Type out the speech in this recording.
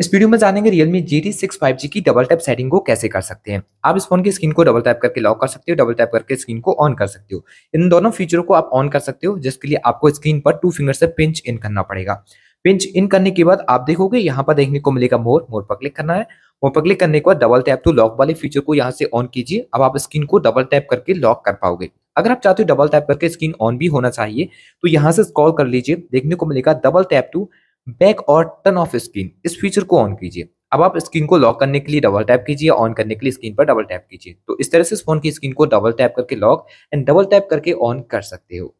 इस वीडियो में जानेंगे Realme GT 6 5G की डबल टैप सेटिंग को कैसे कर सकते हैं आप इस फोन की स्क्रीन को डबल टैप करके लॉक कर सकते हो डबल टैप करके स्क्रीन को ऑन कर सकते हो इन दोनों फीचरों को आप ऑन कर सकते हो जिसके लिए आपको स्क्रीन पर टू फिंगर से पिंच इन करना पड़ेगा पिंच इन करने के बाद आप देखोगे यहाँ पर देखने को मिलेगा मोर मोर पर क्लिक करना है मोर पर क्लिक करने के बाद डबल टैप टू लॉक वाले फीचर को यहाँ से ऑन कीजिए अब आप स्क्रीन को डबल टैप करके लॉक कर पाओगे अगर आप चाहते हो डबल टैप करके स्क्रीन ऑन भी होना चाहिए तो यहाँ से स्क्रॉल कर लीजिए देखने को मिलेगा डबल टैप टू बैक और टर्न ऑफ स्क्रीन इस फीचर को ऑन कीजिए अब आप स्क्रीन को लॉक करने के लिए डबल टैप कीजिए ऑन करने के लिए स्क्रीन पर डबल टैप कीजिए तो इस तरह से इस फोन की स्क्रीन को डबल टैप करके लॉक एंड डबल टैप करके ऑन कर सकते हो